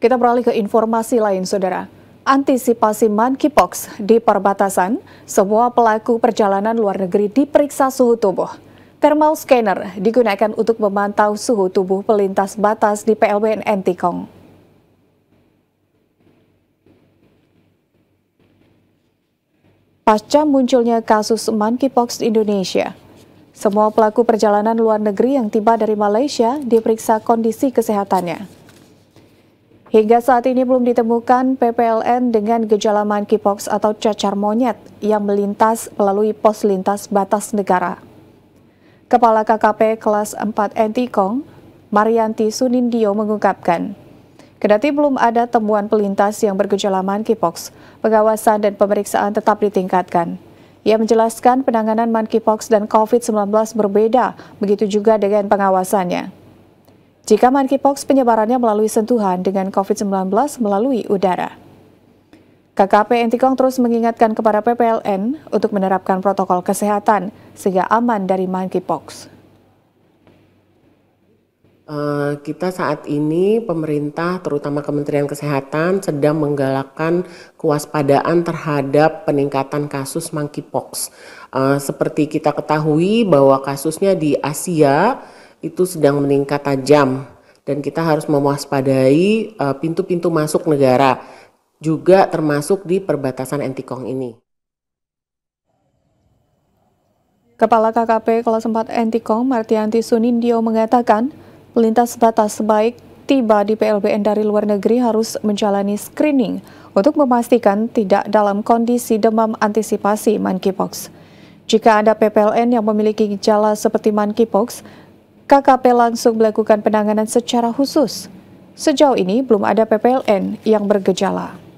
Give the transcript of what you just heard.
Kita beralih ke informasi lain, Saudara. Antisipasi monkeypox di perbatasan, semua pelaku perjalanan luar negeri diperiksa suhu tubuh. Thermal scanner digunakan untuk memantau suhu tubuh pelintas batas di PLBN Antikong. Pasca munculnya kasus monkeypox di Indonesia, semua pelaku perjalanan luar negeri yang tiba dari Malaysia diperiksa kondisi kesehatannya. Hingga saat ini belum ditemukan PPLN dengan gejala monkeypox atau cacar monyet yang melintas melalui pos lintas batas negara. Kepala KKP kelas 4 Antikong Marianti Sunindio mengungkapkan, Kedati belum ada temuan pelintas yang bergejala monkeypox, pengawasan dan pemeriksaan tetap ditingkatkan. Ia menjelaskan penanganan monkeypox dan COVID-19 berbeda, begitu juga dengan pengawasannya. Jika monkeypox penyebarannya melalui sentuhan dengan COVID-19 melalui udara. KKP Entikong terus mengingatkan kepada PPLN untuk menerapkan protokol kesehatan sehingga aman dari monkeypox. Eh, kita saat ini pemerintah terutama Kementerian Kesehatan sedang menggalakkan kewaspadaan terhadap peningkatan kasus monkeypox. Eh, seperti kita ketahui bahwa kasusnya di Asia itu sedang meningkat tajam dan kita harus mewaspadai eh, pintu-pintu masuk negara juga termasuk di perbatasan Entikong ini. Kepala KKP kelas 4 Entikong Martianti Sunindio mengatakan, pelintas batas sebaik tiba di PLBN dari luar negeri harus menjalani screening untuk memastikan tidak dalam kondisi demam antisipasi monkeypox. Jika ada PPLN yang memiliki gejala seperti monkeypox, KKP langsung melakukan penanganan secara khusus. Sejauh ini belum ada PPLN yang bergejala.